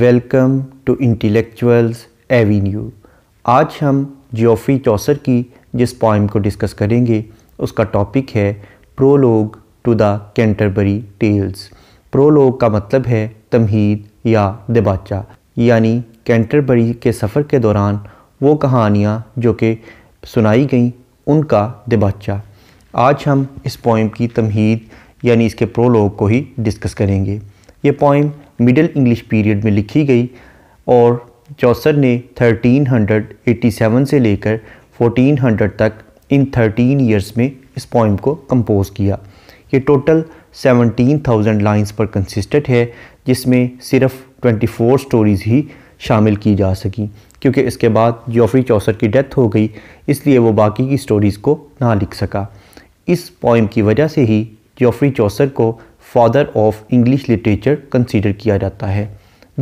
welcome to intellectuals Avenue आज हम जियोफी चौसर की जिस पॉइम को डिस्कस करेंगे उसका टॉपिक है prologue to the Canterbury Tales prologue का मतलब है तमहीद या दिबाचा यानी कैंटरबरी के सफ़र के दौरान वो कहानियाँ जो कि सुनाई गई उनका दिबाचा आज हम इस पॉइम की तमहीद यानी इसके प्रोलोग को ही डिस्कस करेंगे ये पॉइम मिडिल इंग्लिश पीरियड में लिखी गई और चौसर ने 1387 से लेकर 1400 तक इन 13 ईयर्स में इस पोइम को कंपोज किया ये टोटल 17,000 लाइंस पर कंसिस्टेड है जिसमें सिर्फ 24 स्टोरीज़ ही शामिल की जा सकी क्योंकि इसके बाद जोफ्री चौसर की डेथ हो गई इसलिए वो बाकी की स्टोरीज़ को ना लिख सका इस पोइम की वजह से ही जोफ्री चौसर को father of English literature consider किया जाता है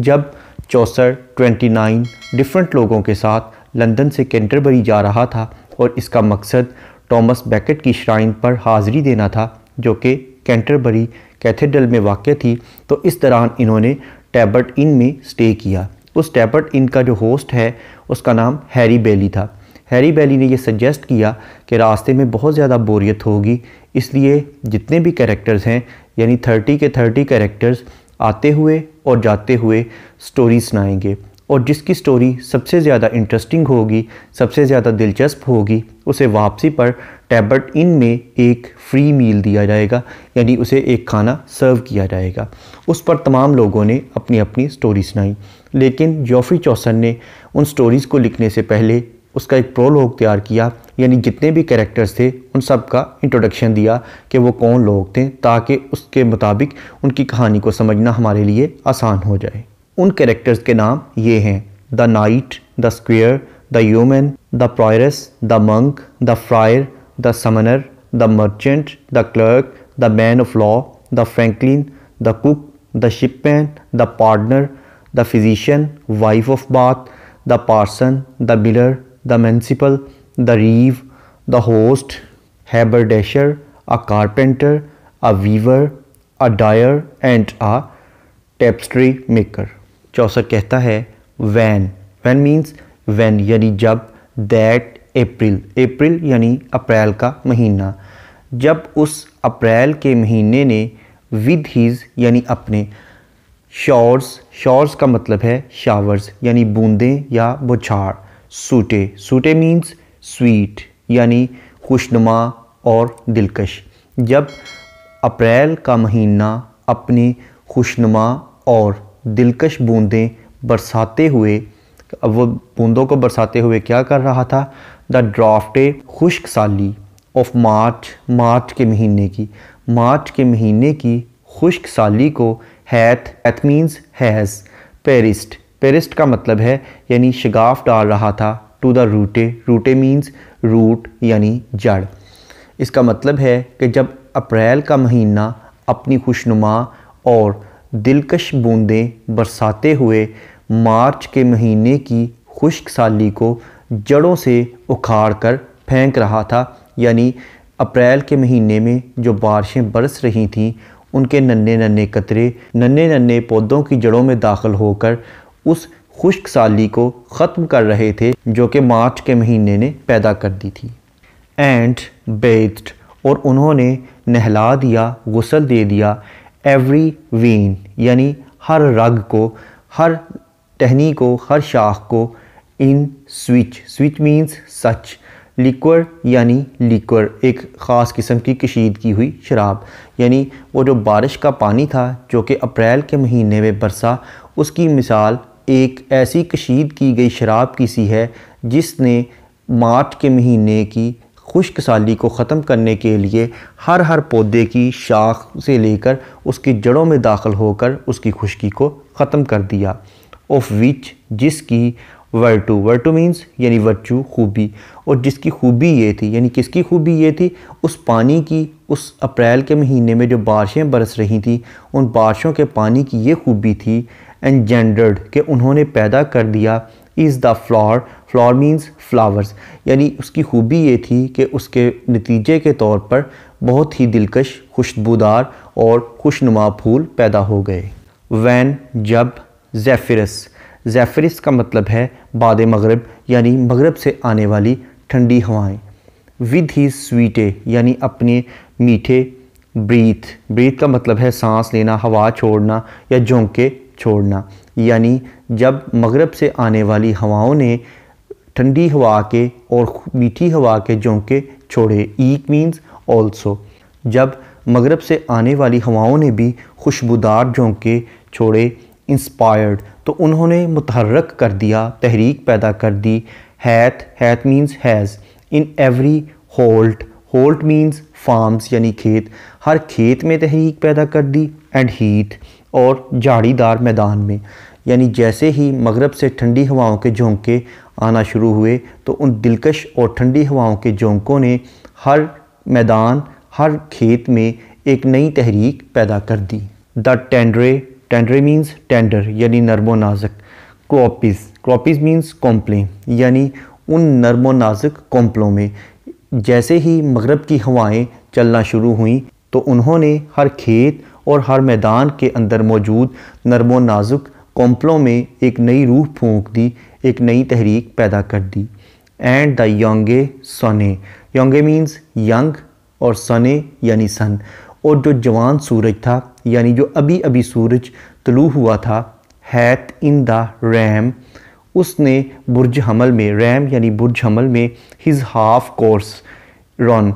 जब चौसर 29 डिफरेंट लोगों के साथ लंदन से कैंटरबरी जा रहा था और इसका मकसद टॉमस बैकेट की श्राइन पर हाज़री देना था जो कि कैंटरबरी कैथेड्रल में वाक़ थी तो इस दौरान इन्होंने टैबर्ट इन में स्टे किया उस टैबर्ट इन का जो होस्ट है उसका नाम हैरी बेली था हैरी बेली ने यह सजेस्ट किया कि रास्ते में बहुत ज़्यादा बोरियत होगी इसलिए जितने भी कैरेक्टर्स हैं यानी थर्टी के थर्टी कैरेक्टर्स आते हुए और जाते हुए स्टोरी सुनाएंगे और जिसकी स्टोरी सबसे ज़्यादा इंटरेस्टिंग होगी सबसे ज़्यादा दिलचस्प होगी उसे वापसी पर टैबर्ट इन में एक फ्री मील दिया जाएगा यानी उसे एक खाना सर्व किया जाएगा उस पर तमाम लोगों ने अपनी अपनी स्टोरी सुनाई लेकिन जोफ्री चौसन ने उन स्टोरीज़ को लिखने से पहले उसका एक प्रोलॉग तैयार किया यानी जितने भी कैरेक्टर्स थे उन सब का इंट्रोडक्शन दिया कि वो कौन लोग थे ताकि उसके मुताबिक उनकी कहानी को समझना हमारे लिए आसान हो जाए उन कैरेक्टर्स के नाम ये हैं the knight the squire the yeoman the prioress the monk the friar the summoner the merchant the clerk the man of law the franklin the cook the shipman the partner the physician wife of Bath the parson the miller the manciple the reeve the host haberdasher a carpenter a weaver a dyer and a tapestry maker Chaucer कहता है van van means when यानी जब that अप्रैल अप्रैल यानी अप्रैल का महीना जब उस अप्रैल के महीने ने विद हीज यानी अपने शॉर्स शॉर्स का मतलब है शावर्स यानी बूंदें या बुछाड़ सूटे सूटे मीन्स स्वीट यानी खुशनुमा और दिलकश जब अप्रैल का महीना अपनी खुशनुमा और दिलकश बूंदें बरसाते हुए वो बूंदों को बरसाते हुए क्या कर रहा था द ड्राफ्टे खुश्क साली ऑफ मार्च मार्च के महीने की मार्च के महीने की खुश्क साली को हैथ एथ मीन्स हैज़ पेरिस्ट पेरिस्ट का मतलब है यानी शगाफ डाल रहा था to the roote roote means root यानी जड़ इसका मतलब है कि जब अप्रैल का महीना अपनी खुशनुमा और दिलकश बूंदें बरसाते हुए मार्च के महीने की खुश्क साली को जड़ों से उखाड़ कर फेंक रहा था यानी अप्रैल के महीने में जो बारिशें बरस रही थीं उनके नन्हे नन्हे कतरे नन्हे नन्हे पौधों की जड़ों में दाखिल होकर उस खुश्क साली को ख़त्म कर रहे थे जो कि मार्च के महीने ने पैदा कर दी थी एंड बेथ्ड और उन्होंने नहला दिया गसल दे दिया एवरी वीन यानी हर रग को हर टहनी को हर शाख को in swich swich means such liquor यानी लिक्वर एक ख़ास किस्म की कशीद की हुई शराब यानी वो जो बारिश का पानी था जो कि अप्रैल के महीने में बरसा उसकी मिसाल एक ऐसी कशीद की गई शराब की सी है जिसने मार्च के महीने की खुश्क साली को ख़त्म करने के लिए हर हर पौधे की शाख से लेकर उसकी जड़ों में दाखिल होकर उसकी खुश्की को ख़त्म कर दिया ऑफ विच जिसकी वर्टू वर्टू मीन्स यानी वर्चू खूबी और जिसकी खूबी ये थी यानी किसकी खूबी ये थी उस पानी की उस अप्रैल के महीने में जो बारिशें बरस रही थी उन बारिशों के पानी की ये खूबी थी एंजेंडर्ड कि उन्होंने पैदा कर दिया is the flower flower means flowers यानी उसकी खूबी ये थी कि उसके नतीजे के तौर पर बहुत ही दिलकश खुशबूदार और खुशनुमा फूल पैदा हो गए वैन जब जैफिरस जैफरिस का मतलब है बाद मगरब यानी मगरब से आने वाली ठंडी हवाएं विद ही स्वीटे यानी अपने मीठे ब्रीथ ब्रीथ का मतलब है सांस लेना हवा छोड़ना या झोंके छोड़ना यानी जब मगरब से आने वाली हवाओं ने ठंडी हवा के और मीठी हवा के झोंके छोड़े ईक मीन्स ऑल्सो जब मगरब से आने वाली हवाओं ने भी खुशबूदार झोंके छोड़े इंस्पायर्ड तो उन्होंने मुतहरक कर दिया तहरीक पैदा कर दी hath hath means has in every holt holt means farms यानी खेत हर खेत में तहरीक पैदा कर दी एंड हीट और झाड़ीदार मैदान में यानी जैसे ही मगरब से ठंडी हवाओं के झोंके आना शुरू हुए तो उन दिलकश और ठंडी हवाओं के झोंकों ने हर मैदान हर खेत में एक नई तहरीक पैदा कर दी the tendre tender means tender यानी नरमोनाजक क्रॉपिस क्रॉपिस मीन्स कॉम्प्लें यानी उन नाजुक कॉम्पलों में जैसे ही मगरब की हवाएं चलना शुरू हुई तो उन्होंने हर खेत और हर मैदान के अंदर मौजूद नरमो नाजुक कॉम्पलों में एक नई रूह फूंक दी एक नई तहरीक पैदा कर दी एंड द योंगे सोने योंगे मीन्स यंग और सने यानी सन और जो जवान सूरज था यानी जो अभी अभी सूरज तलू हुआ था हैत इन द रैम उसने बुरज हमल में रैम यानी बुरज हमल में हिज हाफ कोर्स रन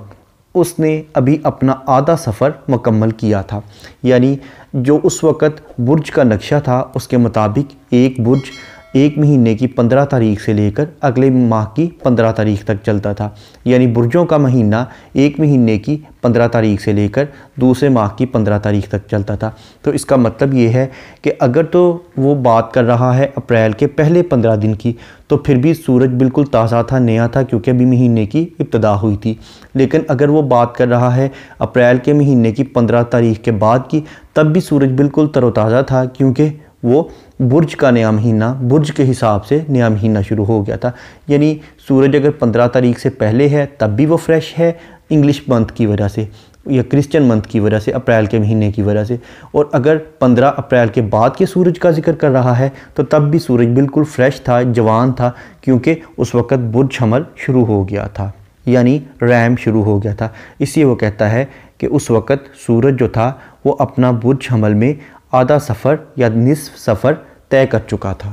उसने अभी अपना आधा सफ़र मुकम्मल किया था यानी जो उस वक़्त बुरज का नक्शा था उसके मुताबिक एक बुरज एक महीने की पंद्रह तारीख से लेकर अगले माह की पंद्रह तारीख तक चलता था यानी बुर्जों का महीना एक महीने की पंद्रह तारीख से लेकर दूसरे माह की पंद्रह तारीख तक चलता था तो इसका मतलब ये है कि अगर तो वो बात कर रहा है अप्रैल के पहले पंद्रह दिन की तो फिर भी सूरज बिल्कुल ताज़ा था नया था क्योंकि अभी महीने की इब्तदा हुई थी लेकिन अगर वो बात कर रहा है अप्रैल के महीने की पंद्रह तारीख के बाद की तब भी सूरज बिल्कुल तरोताज़ा था क्योंकि वो बुर्ज का नया महीना बुर्ज के हिसाब से नया महीना शुरू हो गया था यानी सूरज अगर पंद्रह तारीख से पहले है तब भी वो फ्रेश है इंग्लिश मंथ की वजह से या क्रिश्चियन मंथ की वजह से अप्रैल के महीने की वजह से और अगर 15 अप्रैल के बाद के सूरज का जिक्र कर रहा है तो तब भी सूरज बिल्कुल फ्रेश था जवान था क्योंकि उस वक़्त बुर्ज हमल शुरू हो गया था यानी रैम शुरू हो गया था इसलिए वो कहता है कि उस वक़्त सूरज जो था वो अपना बुर्ज हमल में आधा सफ़र या निसफ सफ़र तय कर चुका था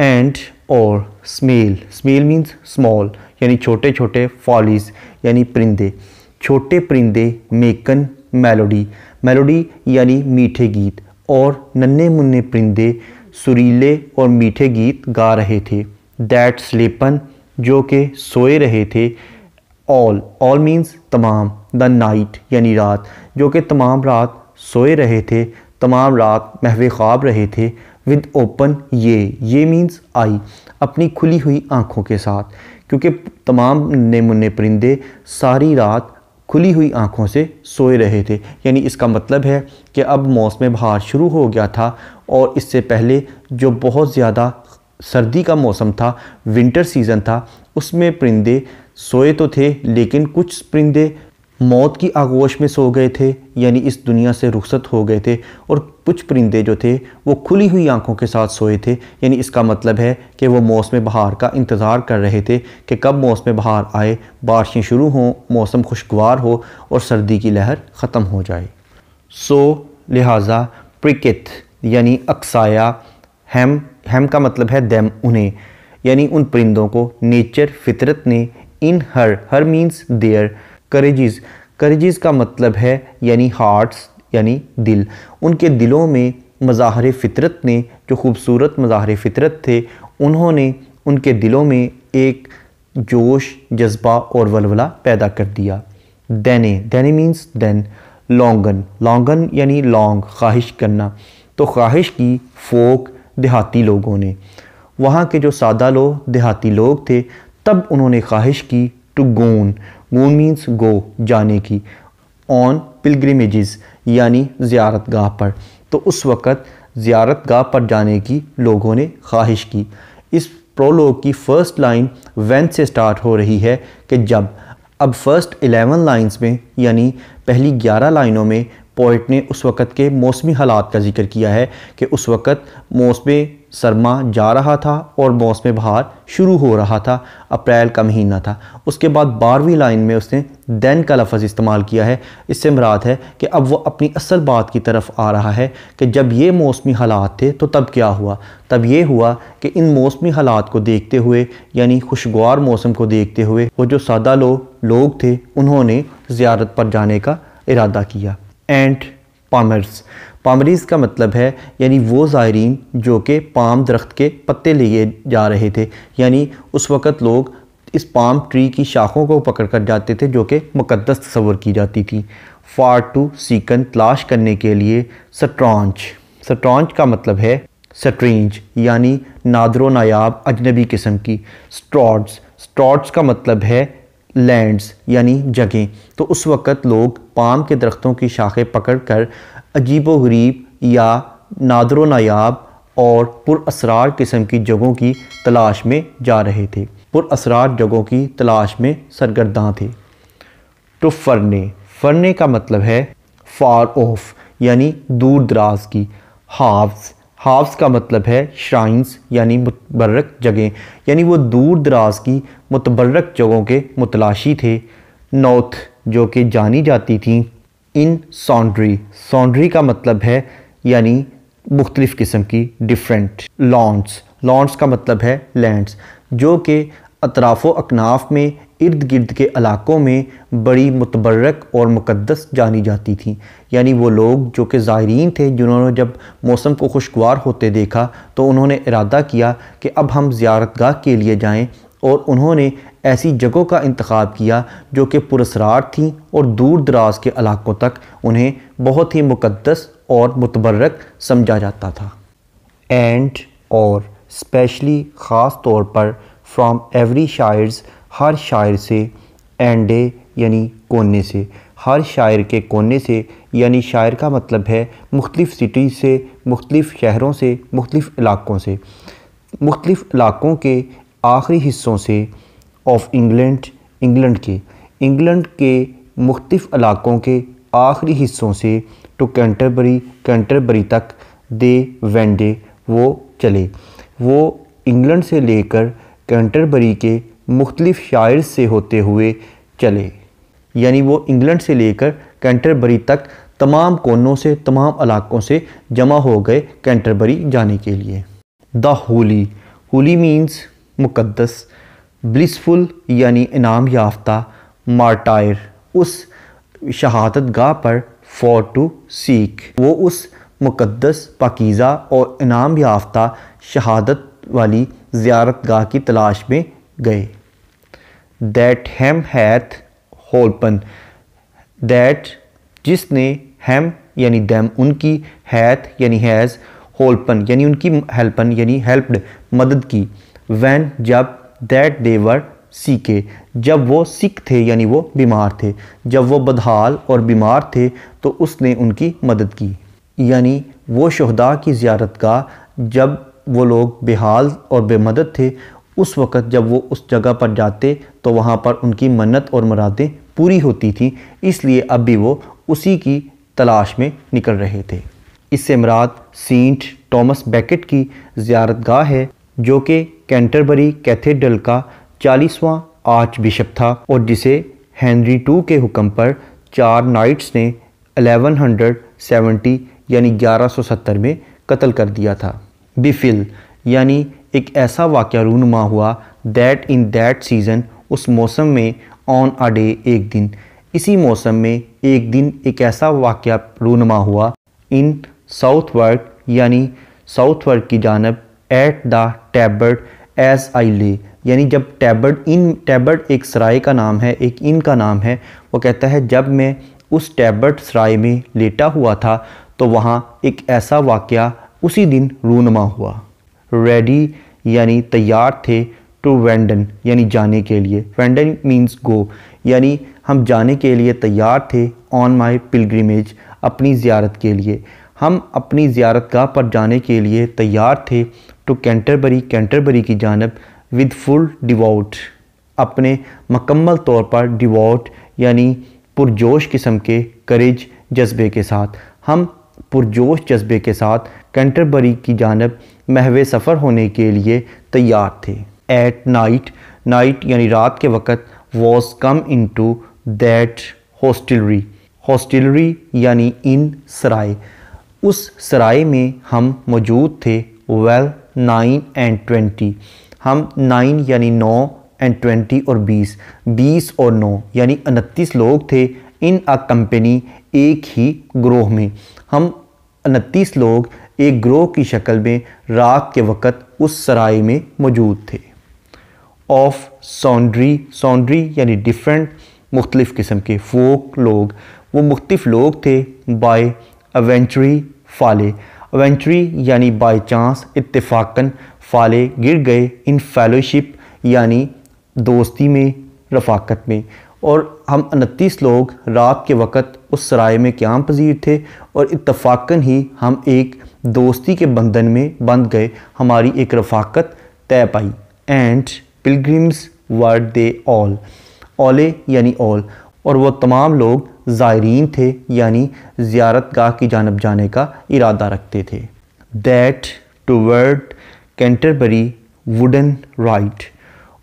एंड और स्मेल स्मेल मीन्स स्मॉल यानी छोटे छोटे फॉलीज यानी परिंदे छोटे परिंदे मेकन मेलोडी मेलोडी यानी मीठे गीत और नन्हे मुन्ने परिंदे सुरीले और मीठे गीत गा रहे थे दैट स्लीपन जो कि सोए रहे थे ऑल ऑल मीन्स तमाम द नाइट यानी रात जो कि तमाम रात सोए रहे थे तमाम रात महवे ख्वाब रहे थे विद ओपन ये ये मीन्स आई अपनी खुली हुई आँखों के साथ क्योंकि तमाम मुन्ने परिंदे सारी रात खुली हुई आँखों से सोए रहे थे यानी इसका मतलब है कि अब मौसम बहार शुरू हो गया था और इससे पहले जो बहुत ज़्यादा सर्दी का मौसम था विंटर सीज़न था उसमें परिंदे सोए तो थे लेकिन कुछ परिंदे मौत की आगोश में सो गए थे यानी इस दुनिया से रुखसत हो गए थे और कुछ परिंदे जो थे वो खुली हुई आंखों के साथ सोए थे यानी इसका मतलब है कि वो मौसम बहार का इंतज़ार कर रहे थे कि कब मौसम बहार आए बारिशें शुरू हों मौसम खुशगवार हो और सर्दी की लहर ख़त्म हो जाए सो लिहाजा प्रिकित यानी अक्साया हेम हेम का मतलब है दैम उन्हें यानी उन परिंदों को नेचर फितरत ने इन हर हर मीन्स देयर करेजिस करेजिस का मतलब है यानी हार्ट्स यानी दिल उनके दिलों में मज़ाहर फ़ितरत ने जो खूबसूरत मज़ाहर फ़ितरत थे उन्होंने उनके दिलों में एक जोश जज्बा और वलवला पैदा कर दिया thanne thanne means then longen longen यानी लॉन्ग ख्वाहिश करना तो ख्वाहिश की फोक देहाती लोगों ने वहाँ के जो सादा लोग देहाती लोग थे तब उन्होंने ख्वाहिश की to goon moon means go जाने की ऑन पिलग्रमेज़ यानी ज़्यारत गाह पर तो उस वक़्त ज़्यारत गाह पर जाने की लोगों ने ख्वाहिश की इस प्रोलोग की फ़र्स्ट लाइन वैन से स्टार्ट हो रही है कि जब अब फ़र्स्ट एलेवन लाइन्स में यानी पहली ग्यारह लाइनों में पोइट ने उस वक़्त के मौसमी हालात का जिक्र किया है कि उस वक़्त मौसम सरमा जा रहा था और मौसम बहार शुरू हो रहा था अप्रैल का महीना था उसके बाद बारहवीं लाइन में उसने दैन का लफज इस्तेमाल किया है इससे मराद है कि अब वह अपनी असल बात की तरफ आ रहा है कि जब ये मौसमी हालात थे तो तब क्या हुआ तब ये हुआ कि इन मौसमी हालात को देखते हुए यानी खुशगवार मौसम को देखते हुए वो जो सादा लो लोग थे उन्होंने ज़्यारत पर जाने का इरादा किया एंड पामर्स पामरीज का मतलब है यानी वो ज़ायरीन जो कि पाम दरख्त के पत्ते लिए जा रहे थे यानी उस वक़्त लोग इस पाम ट्री की शाखों को पकड़ कर जाते थे जो कि मुकदस तस्वर की जाती थी फार टू सीकन तलाश करने के लिए सट्रॉन्च सट्रॉन्च का मतलब है सट्रेंज यानी नादरो नायाब अजनबी किस्म की स्ट्रॉट्स स्ट्रॉट्स का मतलब है लैंड्स यानी जगह तो उस वक़्त लोग पाम के दरख्तों की शाखें पकड़ कर अजीब व गरीब या नादर नायाब और पुरअसरार किस्म की जगहों की तलाश में जा रहे थे पुरअसरार जगहों की तलाश में सरगर्दा थे तो फरने फरने का मतलब है फार ऑफ यानी दूर दराज की हाफ्स हाफ्स का मतलब है श्राइन्स यानी मुतबर्रक जगह यानी वो दूर दराज की मुतबर्रक जगहों के मुतलाशी थे नॉर्थ जो कि जानी जाती थी इन सॉन्ड्री सॉन्ड्री का मतलब है यानी मुख्तलिफ़ किस्म की डिफरेंट लॉन्ड्स लॉन्ड्स का मतलब है लैंड्स जो कि अतराफ़ अकनाफ में इर्द गिर्द के इलाकों में बड़ी मुतबर्रक और मुकदस जानी जाती थी यानी वो लोग जो कि ज़ायरीन थे जिन्होंने जब मौसम को खुशगवार होते देखा तो उन्होंने इरादा किया कि अब हम ज्यारतगाह के लिए जाएँ और उन्होंने ऐसी जगहों का इंतखब किया जो कि पुरसरार थी और दूर दराज के इलाकों तक उन्हें बहुत ही मुकदस और मुतबरक समझा जाता था एंड और स्पेशली ख़ास तौर पर फ्राम एवरी शायर्स हर शायर से एंडे यानी कोने से हर शायर के कोने से यानी शायर का मतलब है मुख्तफ़ सिटी से मुख्तफ शहरों से मुख्तफ इलाक़ों से मुख्तफ इलाक़ों के आखिरी हिस्सों से ऑफ इंग्लैंड इंग्लैंड के इंग्लैंड के मुख्तफ इलाकों के आखिरी हिस्सों से टू कैंटरबरी कैंटरबरी तक दे वेंडे वो चले वो इंग्लैंड से लेकर कैंटरबरी के मुख्तफ शायर से होते हुए चले यानी वो इंग्लैंड से लेकर कैंटरबरी तक तमाम कोनों से तमाम इलाकों से जमा हो गए कैंटरबरी जाने के लिए द होली होली मीन्स मुक़दस ब्लिसफुल यानी इनाम याफ्ता मार्टायर उस शहादत गाह पर फॉर टू सीख वो उस मुक़दस पाकिज़ा और इनाम याफ्ता शहादत वाली ज्यारत गाह की तलाश में गए that hem hath holpen that जिसने हेम यानी दैम उनकी हैथ यानी हैज़ होल्पन यानी उनकी हेल्पन यानी हेल्प्ड मदद की वैन जब दैट देवर सीखे जब वो सिख थे यानी वो बीमार थे जब वो बदहाल और बीमार थे तो उसने उनकी मदद की यानी वो शहदा की ज्यारत का जब वो लोग बेहाल और बेमदद थे उस वक़्त जब वो उस जगह पर जाते तो वहाँ पर उनकी मन्नत और मरादें पूरी होती थीं इसलिए अब भी वो उसी की तलाश में निकल रहे थे इससे मराद सेंट टॉमस बैकेट की ज्यारत है जो कि कैंटरबरी कैथेड्रल का चालीसवां आर्च बिशप था और जिसे हेनरी टू के हुक्म पर चार नाइट्स ने 1170 यानी 1170 में कत्ल कर दिया था बिफिल यानी एक ऐसा वाक्य रूनुमा हुआ दैट इन दैट सीज़न उस मौसम में ऑन अ डे एक दिन इसी मौसम में एक दिन एक ऐसा वाक्य रूनुमा हुआ इन साउथ वर्क यानी साउथ वर्क की जानब at the Tabard as I lay यानी जब टैबर्ट इन टैबर्ट एक सराय का नाम है एक इन का नाम है वो कहता है जब मैं उस टैबर्ट सराय में लेटा हुआ था तो वहाँ एक ऐसा वाक़ उसी दिन रूनमा हुआ रेडी यानी तैयार थे टू वेंडन यानी जाने के लिए वेंडन मीन्स गो यानी हम जाने के लिए तैयार थे ऑन माई पिलग्रीमेज अपनी ज़्यारत के लिए हम अपनी ज्यारत गाह पर जाने के लिए तैयार थे टू तो कैंटरबरी कैंटरबरी की जानब विद फुल डिवोट अपने मकम्मल तौर पर डिवोट यानी पुरजोश किस्म के करेज जज्बे के साथ हम पुरजोश जज्बे के साथ कैंटरबरी की जानब महवे सफ़र होने के लिए तैयार थे एट नाइट नाइट यानी रात के वक़्त was come into that hostelry hostelry यानी इन सराय उस सराय में हम मौजूद थे वेल नाइन एंड ट्वेंटी हम नाइन यानी नौ एंड ट्वेंटी और बीस बीस और नौ यानी उनतीस लोग थे इन अ कंपनी एक ही ग्रोह में हम उनतीस लोग एक ग्रोह की शक्ल में रात के वक़्त उस सराय में मौजूद थे ऑफ सौंड्री सौंड्री यानी डिफरेंट मुख्तलिफ़ किस्म के फोक लोग वो मुख्तफ लोग थे बाय एवेंचरी फाले वेंचुरी यानी बाई चांस इतफाकन फाले गिर गए इन फेलोशिप यानी दोस्ती में रफाकत में और हम उनतीस लोग रात के वक़्त उस सराय में क्याम पजीर थे और इतफाकन ही हम एक दोस्ती के बंधन में बंध गए हमारी एक रफाकत तय पाई and pilgrims were they all alle यानी ऑल और वह तमाम लोग ज़ायरीन थे यानी ज़्यारत गाह की जानब जाने का इरादा रखते थे that toward Canterbury wolden ride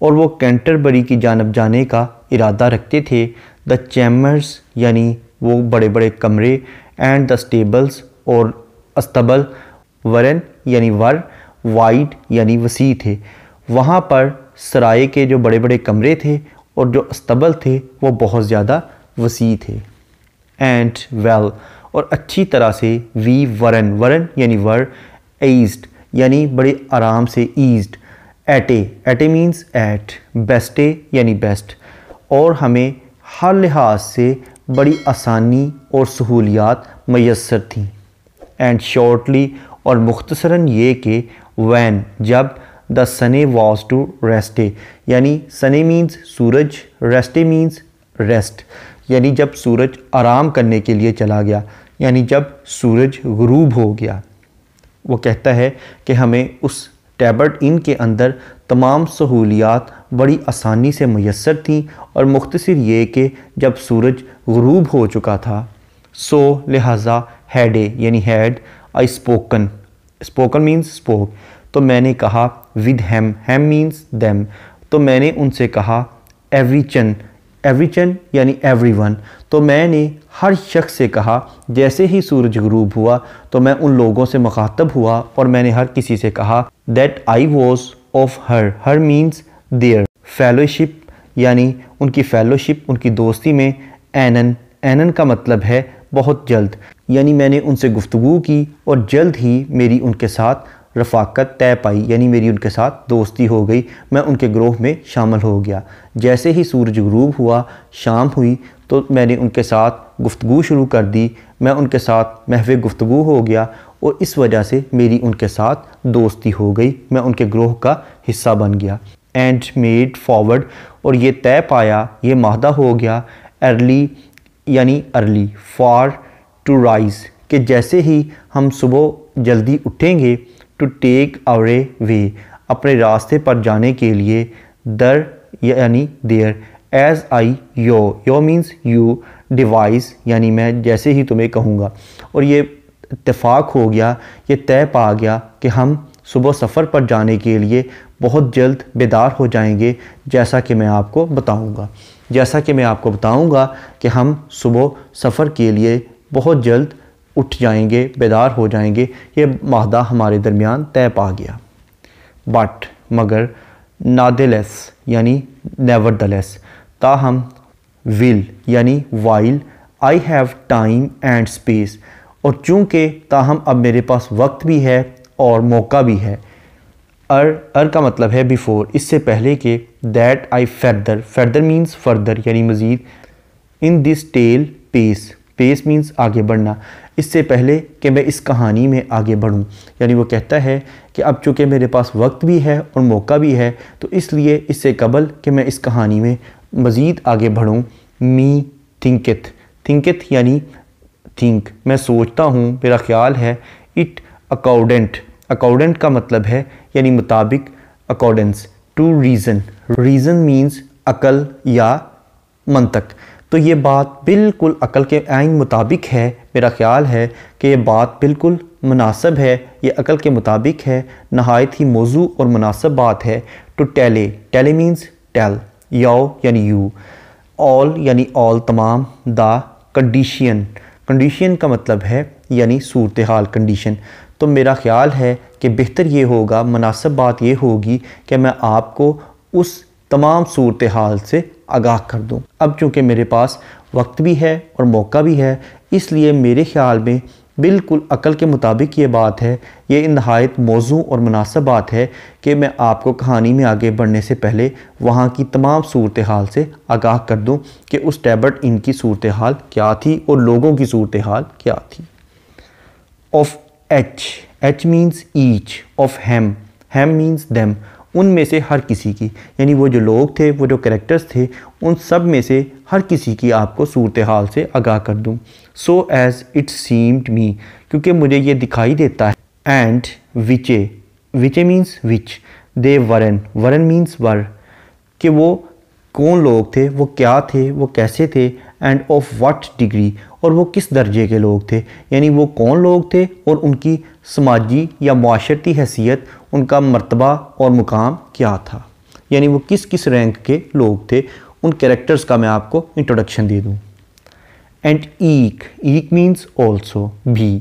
और वो कैंटरबरी की जानब जाने का इरादा रखते थे द चैम्बर्स यानी वो बड़े बड़े कमरे एंड द स्टेबल्स और अस्तबल वरन यानी वर वाइड यानी वसी थे वहाँ पर सराय के जो बड़े बड़े कमरे थे और जो अस्तबल थे वो बहुत ज़्यादा वसी थे एंड वेल और अच्छी तरह से वी वरन वरन यानी वर ईज्ड यानी बड़े आराम से eased atte a means at beste यानी बेस्ट और हमें हर लिहाज से बड़ी आसानी और सहूलियात मैसर थी एंड शॉर्टली और मुख्तसरा ये कि वैन जब द सने वॉज टू रेस्टे यानी सने मीन्स सूरज रेस्टे मीन्स रेस्ट यानी जब सूरज आराम करने के लिए चला गया यानी जब सूरज गरूब हो गया वो कहता है कि हमें उस टैबर्ट इन के अंदर तमाम सहूलियात बड़ी आसानी से मैसर थीं और मुख्तर ये कि जब सूरज गरूब हो चुका था सो लिहाजा हैडे यानी had I spoken spoken means spoke तो मैंने कहा with hem hem means them तो मैंने उनसे कहा चन एवरीचन यानी एवरीवन तो मैंने हर शख्स से कहा जैसे ही सूरज गरूब हुआ तो मैं उन लोगों से मुखातब हुआ और मैंने हर किसी से कहा that I was of hir hir means their fellowship यानी उनकी फेलोशिप उनकी दोस्ती में एनन एनन का मतलब है बहुत जल्द यानी मैंने उनसे गुफ्तु की और जल्द ही मेरी उनके साथ रफाकत तय पाई यानी मेरी उनके साथ दोस्ती हो गई मैं उनके ग्रोह में शामिल हो गया जैसे ही सूरज गरूब हुआ शाम हुई तो मैंने उनके साथ गुफ्तगु शुरू कर दी मैं उनके साथ महव गुफ्तु हो गया और इस वजह से मेरी उनके साथ दोस्ती हो गई मैं उनके ग्रोह का हिस्सा बन गया एंड मेड फॉरवर्ड और ये तय पाया ये माहदा हो गया अर्ली यानी अर्ली फॉर टू राइज़ कि जैसे ही हम सुबह जल्दी उठेंगे टू टेक आवर वे अपने रास्ते पर जाने के लिए दर यानी there as I yow yow means you devise यानी मैं जैसे ही तुम्हें कहूँगा और ये इतफाक़ हो गया ये तय पा गया कि हम सुबह सफ़र पर जाने के लिए बहुत जल्द बेदार हो जाएंगे जैसा कि मैं आपको बताऊँगा जैसा कि मैं आपको बताऊँगा कि हम सुबह सफ़र के लिए बहुत जल्द उठ जाएंगे बेदार हो जाएंगे ये माहदा हमारे दरमियान तय पा गया बट मगर नादेलेस यानी नेवर द लेस ताहम विल यानी while I have time and space और चूँकि ताहम अब मेरे पास वक्त भी है और मौका भी है अर अर का मतलब है बिफ़ोर इससे पहले के that I further further means further यानी मज़ीद in this tale pace pace means आगे बढ़ना इससे पहले कि मैं इस कहानी में आगे बढ़ूं यानी वो कहता है कि अब चूँकि मेरे पास वक्त भी है और मौका भी है तो इसलिए इससे कबल कि मैं इस कहानी में मज़ीद आगे बढ़ूँ मी थिंकित थिंकित यानी थिंक मैं सोचता हूँ मेरा ख्याल है इट अकाउडेंट अकाउडेंट का मतलब है यानी मुताबिक accordance to reason reason means अकल या मंतक तो ये बात बिल्कुल अकल के आइन मुताबिक है मेरा ख्याल है कि ये बात बिल्कुल मुनासब है ये अकल के मुताबिक है नहायत ही मौजू और मुनासब बात है to telle telle means tell yow यानी यू ऑल यानी ऑल तमाम द कंडीशन कंडीशन का मतलब है यानी सूरत हाल कंडीशन तो मेरा ख्याल है कि बेहतर ये होगा मुनासब बात ये होगी कि मैं आपको उस तमाम सूरत हाल से आगाह कर दूँ अब चूँकि मेरे पास वक्त भी है और मौका भी है इसलिए मेरे ख्याल में बिल्कुल अकल के मुताबिक ये बात है ये नहायत मौजू और मुनासब बात है कि मैं आपको कहानी में आगे बढ़ने से पहले वहाँ की तमाम सूरत हाल से आगाह कर दूँ कि उस टैबलेट इनकी सूरत हाल क्या थी और लोगों की सूरत हाल क्या थी of ech ech means each of hem hem means them उनमें से हर किसी की यानी वो जो लोग थे वो जो करेक्टर्स थे उन सब में से हर किसी की आपको सूरत हाल से आगाह कर दूँ so as it seemed me क्योंकि मुझे ये दिखाई देता है एंड विचे विचे मीन्स विच दे वरन वरन मीन्स वर कि वो कौन लोग थे वो क्या थे वो कैसे थे एंड ऑफ वट डिग्री और वो किस दर्जे के लोग थे यानी वो कौन लोग थे और उनकी समाजी या माशरती हैसियत उनका मरतबा और मुकाम क्या था यानी वो किस किस रैंक के लोग थे उन कैरेक्टर्स का मैं आपको इंट्रोडक्शन दे दूँ and eek eek means also भी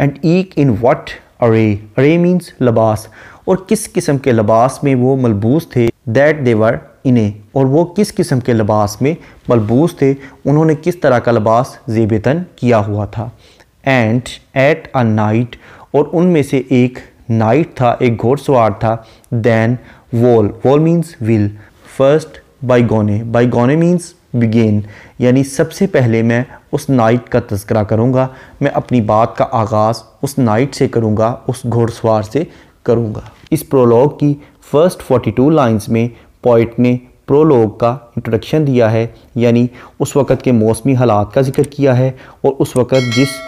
and eek in what array array means लबास और किस किस्म के लबास में वो मलबूस थे दैट देवर इन्हें और वो किस किस्म के लिबास में मलबूस थे उन्होंने किस तरह का लिबास जेबतन किया हुआ था एंड एट अ नाइट और उनमें से एक नाइट था एक घोड़सवार था then wol wol means will first by bigynne means begin यानी सबसे पहले मैं उस नाइट का तस्करा करूँगा मैं अपनी बात का आगाज़ उस नाइट से करूँगा उस घोड़सवार से करूँगा इस प्रोलॉग की फ़र्स्ट 42 लाइंस में पॉइंट ने प्रोलोग का इंट्रोडक्शन दिया है यानी उस वक़्त के मौसमी हालात का जिक्र किया है और उस वक़्त जिस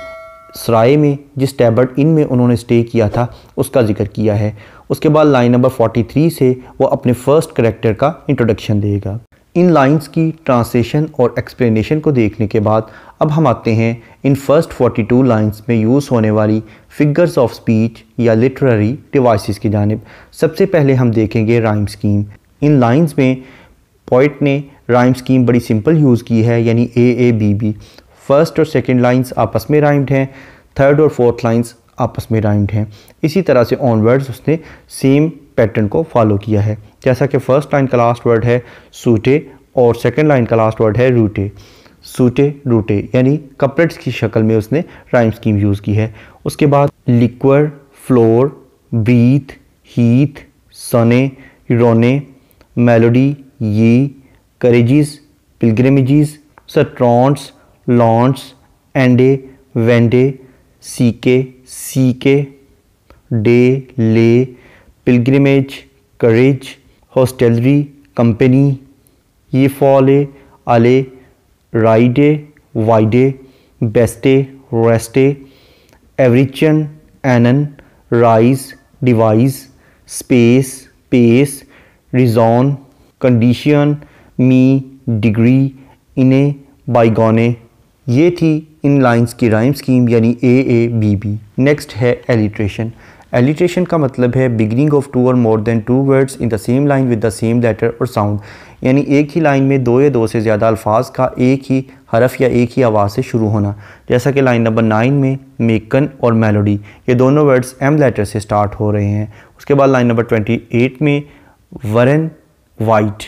सराय में जिस टैबर्ट इन में उन्होंने स्टे किया था उसका जिक्र किया है उसके बाद लाइन नंबर 43 से वो अपने फर्स्ट करेक्टर का इंट्रोडक्शन देगा इन लाइंस की ट्रांसलेशन और एक्सप्लेनेशन को देखने के बाद अब हम आते हैं इन फर्स्ट 42 लाइंस में यूज़ होने वाली फिगर्स ऑफ स्पीच या लिटरेरी डिवाइसेस की जानब सबसे पहले हम देखेंगे राइम स्कीम इन लाइंस में पॉइट ने राइम स्कीम बड़ी सिंपल यूज़ की है यानी A A B B first और सेकेंड लाइन्स आपस में राइम्ड हैं थर्ड और फोर्थ लाइन्स आपस में राइम्ड हैं इसी तरह से ऑनवर्ड्स उसने सेम पैटर्न को फॉलो किया है जैसा कि फर्स्ट लाइन का लास्ट वर्ड है सूटे और सेकेंड लाइन का लास्ट वर्ड है रूटे सूटे रूटे यानी कपड़ेट्स की शक्ल में उसने राइम स्कीम यूज़ की है उसके बाद लिक्वर फ्लोर ब्रीथ हीथ सने ronne melody ye corages pilgrimages strondes londes ende wende seke seke day lay pilgrimage corage hostelry company yfalle alle ryde wyde beste reste everichon anon ryse devise space pace reason condition me degree inne bigynne ये थी इन lines की rhyme scheme यानी A A B B next है alliteration alliteration का मतलब है beginning of two और more than two words in the same line with the same letter और साउंड यानी एक ही लाइन में दो या दो से ज़्यादा अल्फाज का एक ही हरफ या एक ही आवाज़ से शुरू होना जैसा कि लाइन नंबर नाइन में मेकन और मेलोडी ये दोनों वर्ड्स एम लेटर से स्टार्ट हो रहे हैं उसके बाद लाइन नंबर ट्वेंटी एट में वरन वाइट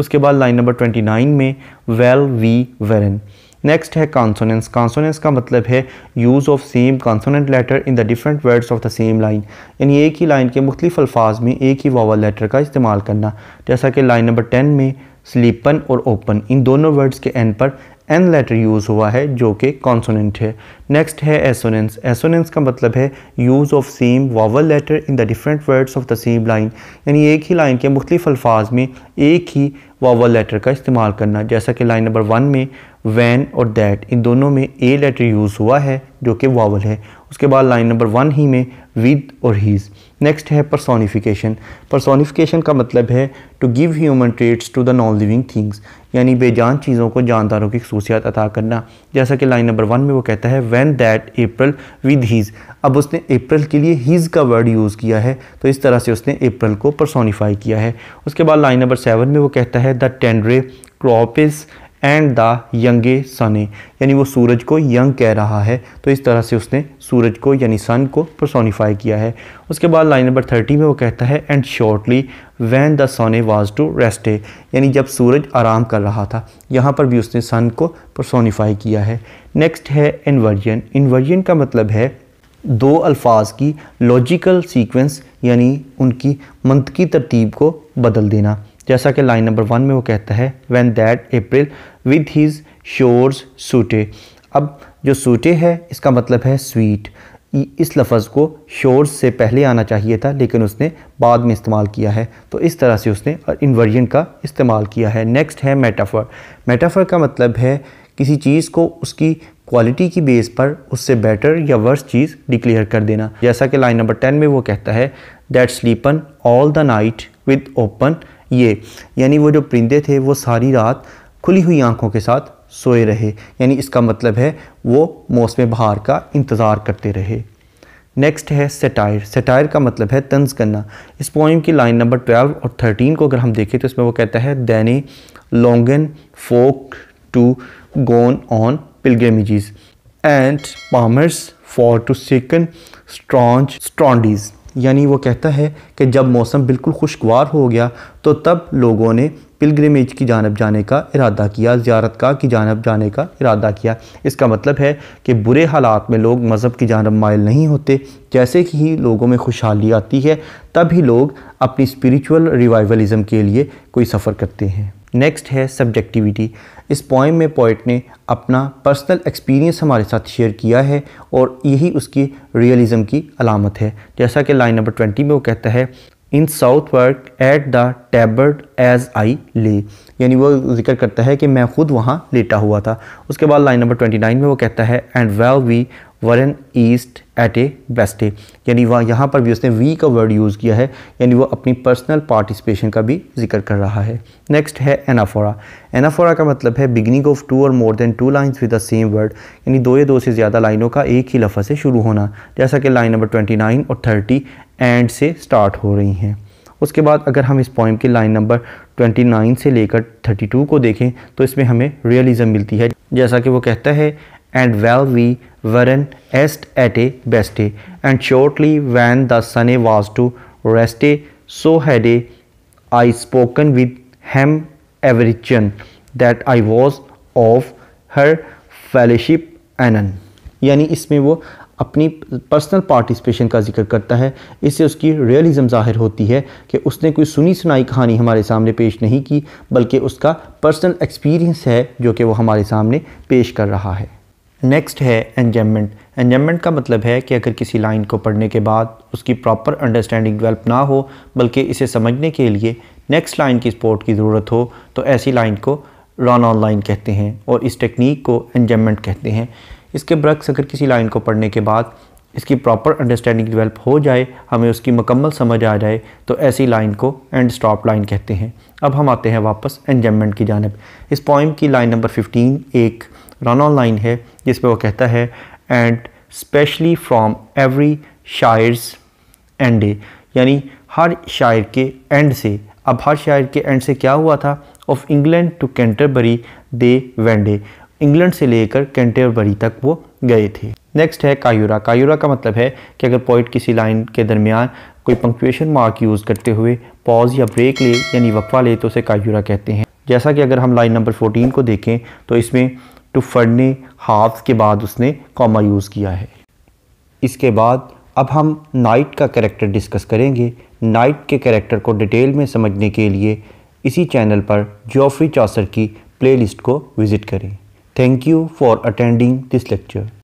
उसके बाद लाइन नंबर ट्वेंटी नाइन में वेल वी वरन नेक्स्ट है कॉन्सोनेंस कॉन्सोनेंस का मतलब है use of same consonant letter in the different words of the same line यानी एक ही लाइन के मुख्तलिफ अल्फाज में एक ही वावल लेटर का इस्तेमाल करना जैसा कि लाइन नंबर टेन में स्लीपन और ओपन इन दोनों वर्ड्स के एंड पर एन लेटर यूज़ हुआ है जो कि कॉन्सोनेंट है नेक्स्ट है एसोनेंस एसोनेंस का मतलब है use of same vowel letter in the different words of the same line यानी एक ही लाइन के मुख्तलिफ अल्फाज में एक ही वावल लेटर का इस्तेमाल करना जैसा कि लाइन नंबर वन में वैन और दैट इन दोनों में ए लेटर यूज़ हुआ है जो कि वावल है उसके बाद लाइन नंबर वन ही में विद और हीज़ नेक्स्ट है परसोनिफिकेशन परसोनिफिकेशन का मतलब है to give human traits to the non living things यानी बेजान चीज़ों को जानदारों की खसूसियात अदा करना जैसा कि लाइन नंबर वन में वो कहता है when that April with his अब उसने अप्रैल के लिए हीज़ का वर्ड यूज़ किया है तो इस तरह से उसने अप्रैल को परसोनीफाई किया है उसके बाद लाइन नंबर सेवन में वो कहता है the tender crops and the young sun यानी वो सूरज को यंग कह रहा है तो इस तरह से उसने सूरज को यानी सन को प्रसोनीफाई किया है उसके बाद लाइन नंबर थर्टी में वो कहता है and shortly when the sun was to rest यानी जब सूरज आराम कर रहा था यहाँ पर भी उसने सन को प्रसोनीफाई किया है नेक्स्ट है इन्वर्जन इन्वर्जन का मतलब है दो अल्फाज की लॉजिकल सीक्वेंस यानी उनकी मंतकी तरतीब को बदल देना जैसा कि लाइन नंबर वन में वो कहता है when that April with his showers soote अब जो सूटे है इसका मतलब है स्वीट इस लफ्ज़ को शोर्स से पहले आना चाहिए था लेकिन उसने बाद में इस्तेमाल किया है तो इस तरह से उसने इन्वर्जन का इस्तेमाल किया है नेक्स्ट है मेटाफर मेटाफर का मतलब है किसी चीज़ को उसकी क्वालिटी की बेस पर उससे बेटर या वर्स चीज़ डिक्लेयर कर देना जैसा कि लाइन नंबर टेन में वो कहता है that slepen all the night with open eye यानी वो जो परिंदे थे वो सारी रात खुली हुई आँखों के साथ सोए रहे यानी इसका मतलब है वो मौसम बहार का इंतज़ार करते रहे नेक्स्ट है सेटायर सेटायर का मतलब है तंज करना इस पोइम की लाइन नंबर ट्वेल्व और थर्टीन को अगर हम देखें तो इसमें वो कहता है then longen folk to gone on pilgrimages and palmers for to seek strange strands यानी वो कहता है कि जब मौसम बिल्कुल खुशगवार हो गया तो तब लोगों ने पिलग्रमेज की जानब जाने का इरादा किया ज्यारत का की जानब जाने का इरादा किया इसका मतलब है कि बुरे हालात में लोग मज़हब की जानब मायल नहीं होते जैसे कि ही लोगों में खुशहाली आती है तभी लोग अपनी स्पिरिचुअल रिवाइवलिज़म के लिए कोई सफ़र करते हैं नेक्स्ट है सब्जेक्टिविटी इस पॉइम में पोइट ने अपना पर्सनल एक्सपीरियंस हमारे साथ शेयर किया है और यही उसकी रियलिज़म की अलामत है जैसा कि लाइन नंबर ट्वेंटी में वो कहता है in Southwark at the Tabard as I lay यानी वो जिक्र करता है कि मैं खुद वहाँ लेटा हुआ था उसके बाद लाइन नंबर ट्वेंटी नाइन में वो कहता है and well we weren eased at a best यानी वह यहाँ पर भी उसने वी का वर्ड यूज़ किया है यानी वह अपनी पर्सनल पार्टिसिपेशन का भी जिक्र कर रहा है नेक्स्ट है एनाफोरा एनाफोरा का मतलब है बिगनिंग ऑफ टू और more than two lines with the same word यानी दो या दो से ज़्यादा लाइनों का एक ही लफ्ज़ से शुरू होना जैसा कि लाइन नंबर ट्वेंटी नाइन और थर्टी एंड से स्टार्ट हो रही हैं उसके बाद अगर हम इस पॉइंट की लाइन नंबर 29 से लेकर 32 को देखें तो इसमें हमें रियलिज़म मिलती है जैसा कि वो कहता है and well we weren est at a beste and shortly when the sun was to rest so had a I spoken with him every chin that I was of her fellowship anon yani isme wo अपनी personal participation का जिक्र करता है इससे उसकी realism ज़ाहिर होती है कि उसने कोई सुनी सुनाई कहानी हमारे सामने पेश नहीं की बल्कि उसका पर्सनल एक्सपीरियंस है जो कि वो हमारे सामने पेश कर रहा है नेक्स्ट है एंजमेंट एंजमेंट का मतलब है कि अगर किसी लाइन को पढ़ने के बाद उसकी प्रॉपर अंडरस्टैंडिंग डेवलप ना हो बल्कि इसे समझने के लिए नेक्स्ट लाइन की सपोर्ट की ज़रूरत हो तो ऐसी लाइन को रन ऑन लाइन कहते हैं और इस टेक्निक को एंजमेंट कहते हैं इसके बरक्स अगर किसी लाइन को पढ़ने के बाद इसकी प्रॉपर अंडरस्टैंडिंग डिवेल्प हो जाए हमें उसकी मुकम्मल समझ आ जाए तो ऐसी लाइन को एंड स्टॉप लाइन कहते हैं अब हम आते हैं वापस एंजमेंट की जानब इस पॉइंट की लाइन नंबर फिफ्टीन एक रन ऑन लाइन है जिसमें वो कहता है and specially from every shires end यानी हर शायर के एंड से अब हर शायर के एंड से क्या हुआ था of England to Canterbury they wend England से लेकर कैंटरबरी तक वो गए थे नेक्स्ट है कायूरा कायूरा का मतलब है कि अगर पॉइंट किसी लाइन के दरमियान कोई पंक्चुएशन मार्क यूज़ करते हुए पॉज या ब्रेक ले यानी वक्फा ले तो उसे कायूरा कहते हैं जैसा कि अगर हम लाइन नंबर 14 को देखें तो इसमें टू फर्ने हाफ के बाद उसने कॉमा यूज़ किया है इसके बाद अब हम नाइट का कैरेक्टर डिस्कस करेंगे नाइट के कैरेक्टर को डिटेल में समझने के लिए इसी चैनल पर जोफ्री चौसर की प्लेलिस्ट को विज़िट करें thank you for attending this lecture